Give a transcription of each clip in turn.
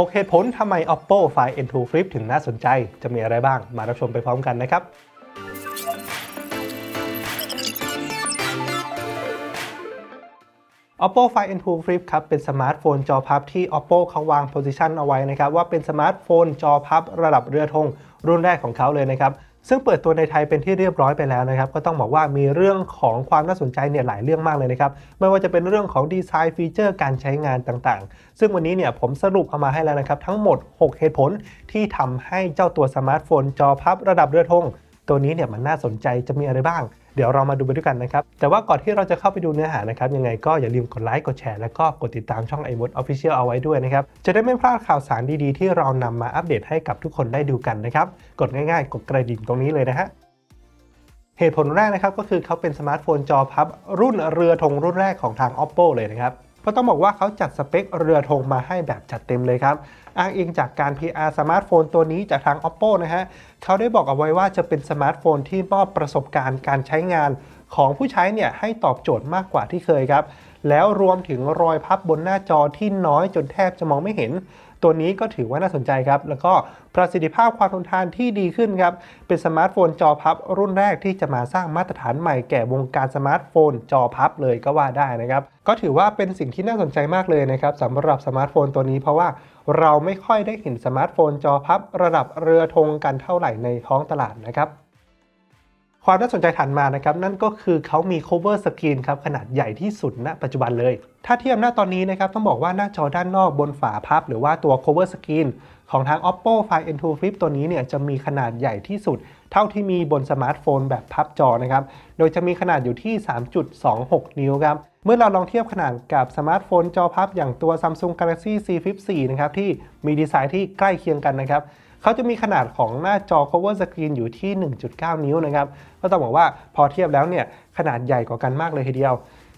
6 เหตุผลทำไม Oppo Find N2 Flip ถึงน่าสนใจ จะมีอะไรบ้าง มารับชมไปพร้อมกันนะครับอ Oppo Find N2 Flip ครับ เป็นสมาร์ทโฟนจอพับที่ Oppo เขาวางโพ i ิชันเอาไว้นะครับ ว่าเป็นสมาร์ทโฟนจอพับระดับเรือธงรุ่นแรกของเขาเลยนะครับซึ่งเปิดตัวในไทยเป็นที่เรียบร้อยไปแล้วนะครับ ก็ต้องบอกว่ามีเรื่องของความน่าสนใจเนี่ยหลายเรื่องมากเลยนะครับ ไม่ว่าจะเป็นเรื่องของดีไซน์ฟีเจอร์การใช้งานต่าง ๆ ซึ่งวันนี้เนี่ยผมสรุปเอามาให้แล้วนะครับ ทั้งหมด 6 เหตุผลที่ทำให้เจ้าตัวสมาร์ทโฟนจอพับระดับเรือธงตัวนี้เนี่ยมันน่าสนใจจะมีอะไรบ้าง เดี๋ยวเรามาดูไปด้วยกันนะครับ แต่ว่าก่อนที่เราจะเข้าไปดูเนื้อหานะครับ ยังไงก็อย่าลืมกดไลค์กดแชร์ แล้วก็กดติดตามช่อง i m o d Official เอาไว้ด้วยนะครับ จะได้ไม่พลาดข่าวสารดีๆ ที่เรานำมาอัปเดตให้กับทุกคนได้ดูกันนะครับ กดง่ายๆ กดกระดิ่งตรงนี้เลยนะฮะเหตุผลแรกนะครับ ก็คือเขาเป็นสมาร์ทโฟนจอพับรุ่นเรือธงรุ่นแรกของทาง Oppo เลยนะครับก็ต้องบอกว่าเขาจัดสเปคเรือธงมาให้แบบจัดเต็มเลยครับอ้างอิงจากการ PR สมาร์ทโฟนตัวนี้จากทาง Oppo นะฮะ เขาได้บอกเอาไว้ว่าจะเป็นสมาร์ทโฟนที่มอบประสบการณ์การใช้งาน ของผู้ใช้เนี่ยให้ตอบโจทย์มากกว่าที่เคยครับ แล้วรวมถึงรอยพับบนหน้าจอที่น้อยจนแทบจะมองไม่เห็นตัวนี้ก็ถือว่าน่าสนใจครับ แล้วก็ประสิทธิภาพความทนทานที่ดีขึ้นครับเป็นสมาร์ทโฟนจอพับรุ่นแรกที่จะมาสร้างมาตรฐานใหม่แก่วงการสมาร์ทโฟนจอพับเลยก็ว่าได้นะครับก็ถือว่าเป็นสิ่งที่น่าสนใจมากเลยนะครับสำหรับสมาร์ทโฟนตัวนี้ เพราะว่าเราไม่ค่อยได้เห็นสมาร์ทโฟนจอพับ ระดับเรือธงกันเท่าไหร่ในท้องตลาดนะครับความน่าสนใจถัดมานะครับ นั่นก็คือเขามี cover screen ครับขนาดใหญ่ที่สุดณนะปัจจุบันเลย ถ้าเทียบหน้าตอนนี้นะครับ ต้องบอกว่าหน้าจอด้านนอกบนฝาพับหรือว่าตัว cover screen ของทาง oppo find n 2 flip ตัวนี้เนี่ยจะมีขนาดใหญ่ที่สุดเท่าที่มีบนสมาร์ทโฟนแบบพับจอนะครับ โดยจะมีขนาดอยู่ที่ 3.26 นิ้วครับ เมื่อเราลองเทียบขนาดกับสมาร์ทโฟนจอพับอย่างตัว Samsung Galaxy C flip 4 นะครับที่มีดีไซน์ที่ใกล้เคียงกันนะครับเขาจะมีขนาดของหน้าจอ cover screen อยู่ที่ 1.9 นิ้วนะครับก็ต้องบอกว่าพอเทียบแล้วเนี่ย ขนาดใหญ่กว่ากันมากเลยทีเดียว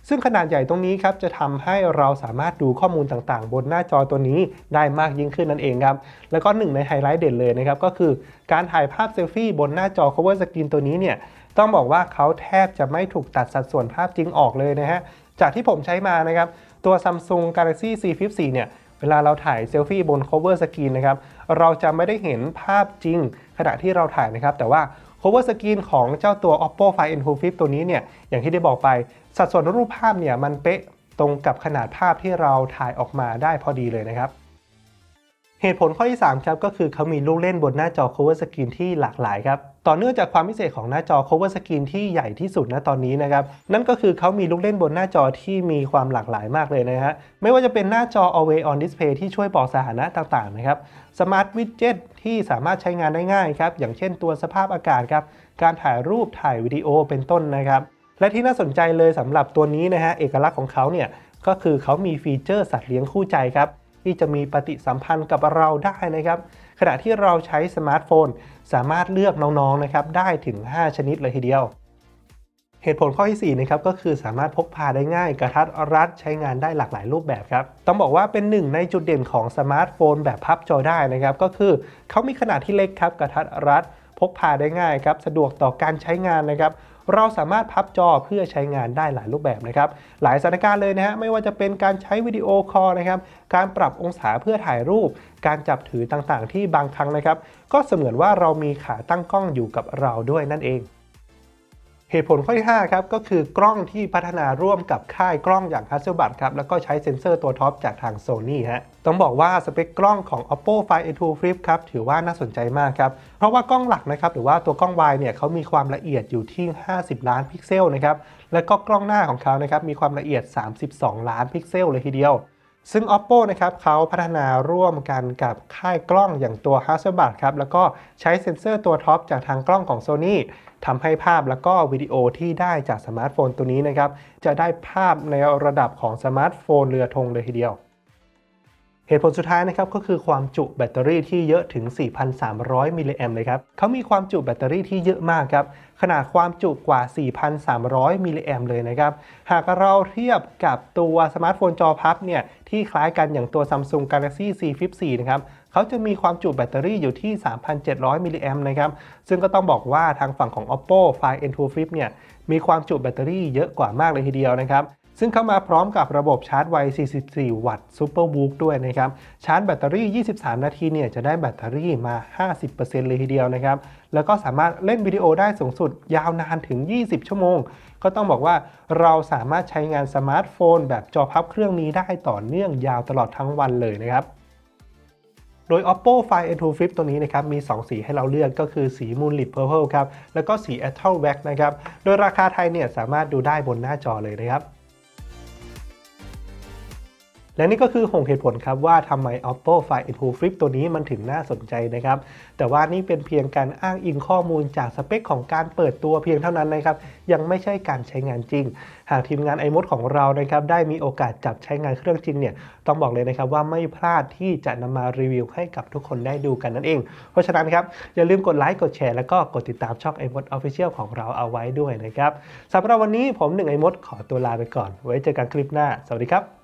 ซึ่งขนาดใหญ่ตรงนี้ครับ จะทำให้เราสามารถดูข้อมูลต่างๆ บนหน้าจอตัวนี้ได้มากยิ่งขึ้นนั่นเองครับ แล้วก็หนึ่งในไฮไลท์เด่นเลยนะครับ ก็คือการถ่ายภาพเซลฟี่บนหน้าจอ cover screen ตัวนี้เนี่ยต้องบอกว่าเขาแทบจะไม่ถูกตัดสัดส่วนภาพจริงออกเลยนะฮะ จากที่ผมใช้มานะครับตัว Samsung Galaxy C Flip 4เนี่ยเวลาเราถ่ายเซลฟี่บน cover screen นะครับ เราจะไม่ได้เห็นภาพจริงขณะที่เราถ่ายนะครับ แต่ว่า cover screen ของเจ้าตัว oppo find n i 5ตัวนี้เนี่ย อย่างที่ได้บอกไป สัดส่วนรูปภาพเนี่ยมันเป๊ะตรงกับขนาดภาพที่เราถ่ายออกมาได้พอดีเลยนะครับเหตุผลข้อที่ 3 ครับก็คือเขามีลูกเล่นบนหน้าจอ cover screen ที่หลากหลายครับ ต่อเนื่องจากความพิเศษของหน้าจอ cover screen ที่ใหญ่ที่สุดณตอนนี้นะครับนั่นก็คือเขามีลูกเล่นบนหน้าจอที่มีความหลากหลายมากเลยนะฮะไม่ว่าจะเป็นหน้าจอ always on display ที่ช่วยบอกสถานะต่างๆนะครับ smart widget ที่สามารถใช้งานได้ง่ายครับอย่างเช่นตัวสภาพอากาศครับการถ่ายรูปถ่ายวิดีโอเป็นต้นนะครับ และที่น่าสนใจเลยสำหรับตัวนี้นะฮะเอกลักษณ์ของเขาเนี่ยก็คือเขามีฟีเจอร์สัตว์เลี้ยงคู่ใจครับที่จะมีปฏิสัมพันธ์กับเราได้นะครับ ขณะที่เราใช้สมาร์ทโฟนสามารถเลือกน้องๆนะครับได้ถึง 5 ชนิดเลยทีเดียว เหตุผลข้อที่4นะครับ ก็คือสามารถพกพาได้ง่าย กระทัดรัดใช้งานได้หลากหลายรูปแบบครับ ต้องบอกว่าเป็นหนึ่งในจุดเด่นของสมาร์ทโฟนแบบพับจอได้นะครับ ก็คือเขามีขนาดที่เล็กครับ กระทัดรัดพกพาได้ง่ายครับสะดวกต่อการใช้งานนะครับเราสามารถพับจอเพื่อใช้งานได้หลายรูปแบบนะครับ หลายสถานการณ์เลยนะฮะไม่ว่าจะเป็นการใช้วิดีโอคอลนะครับ การปรับองศาเพื่อถ่ายรูป การจับถือต่างๆ ที่บางครั้งนะครับ ก็เสมือนว่าเรามีขาตั้งกล้องอยู่กับเราด้วยนั่นเองเหตุผลข้อที่5ครับก็คือกล้องที่พัฒนาร่วมกับค่ายกล้องอย่าง Hasselblad ครับแล้วก็ใช้เซ็นเซอร์ตัวท็อปจากทาง Sony ฮะต้องบอกว่าสเปคกล้องของ Oppo Find a 2 Flip ครับถือว่าน่าสนใจมากครับเพราะว่ากล้องหลักนะครับหรือว่าตัวกล้องวายเนี่ยเขามีความละเอียดอยู่ที่ 50 ล้านพิกเซลนะครับแล้วก็กล้องหน้าของเขานะครับมีความละเอียด 32 ล้านพิกเซลเลยทีเดียวซึ่ง Oppo นะครับเขาพัฒนาร่วมกันกับค่ายกล้องอย่างตัว Hasselblad ครับ แล้วก็ใช้เซ็นเซอร์ตัวท็อปจากทางกล้องของ Sony ทำให้ภาพแล้วก็วิดีโอที่ได้จากสมาร์ทโฟนตัวนี้นะครับ จะได้ภาพในระดับของสมาร์ทโฟนเรือธงเลยทีเดียวเหตุผลสุดท้ายนะครับก็คือความจุแบตเตอรี่ที่เยอะถึง 4,300 มิลลิแอมป์เลยครับ เขามีความจุแบตเตอรี่ที่เยอะมากครับ ขนาดความจุกว่า 4,300 มิลลิแอมป์เลยนะครับ หากเราเทียบกับตัวสมาร์ทโฟนจอพับเนี่ยที่คล้ายกันอย่างตัว Samsung Galaxy C Flip 4นะครับเขาจะมีความจุแบตเตอรี่อยู่ที่ 3,700 มิลลิแอมป์นะครับ ซึ่งก็ต้องบอกว่าทางฝั่งของ Oppo Find N2 Flip เนี่ย มีความจุแบตเตอรี่เยอะกว่ามากเลยทีเดียวนะครับซึ่งเข้ามาพร้อมกับระบบชาร์จไว 44 วัตต์ซูเปอร์บู๊ด้วยนะครับ ชาร์จแบตเตอรี่ 23 นาทีเนี่ยจะได้แบตเตอรี่มา 50%เลยทีเดียวนะครับ แล้วก็สามารถเล่นวิดีโอได้สูงสุดยาวนานถึง 20 ชั่วโมง ก็ต้องบอกว่าเราสามารถใช้งานสมาร์ทโฟนแบบจอพับเครื่องนี้ได้ต่อเนื่องยาวตลอดทั้งวันเลยนะครับ โดย Oppo Find N2 Flip ตัวนี้นะครับ มี2สีให้เราเลือกก็คือสี Moonlit Purple ครับ แล้วก็สี Attle Black นะครับ โดยราคาไทยเนี่ยสามารถดูได้บนหน้าจอเลยนะครับและนี่ก็คือหงเหตุผลครับว่าทำไม Oppo Find X r o Flip ตัวนี้มันถึงน่าสนใจนะครับแต่ว่านี่เป็นเพียงการอ้างอิงข้อมูลจากสเปคของการเปิดตัวเพียงเท่านั้นนะครับยังไม่ใช่การใช้งานจริง หากทีมงาน iMod ของเรานะครับได้มีโอกาสจับใช้งานเครื่องจริงเนี่ยต้องบอกเลยนะครับว่าไม่พลาดที่จะนำมารีวิวให้กับทุกคนได้ดูกันนั่นเอง เพราะฉะนั้นครับอย่าลืมกดไลค์กดแชร์แล้วก็กดติดตามช่อง iMod Official ของเราเอาไว้ด้วยนะครับสำหรับวันนี้ผมหนึ่ง iMod ขอตัวลาไปก่อน ไว้เจอกันคลิปหน้าสวัสดีครับ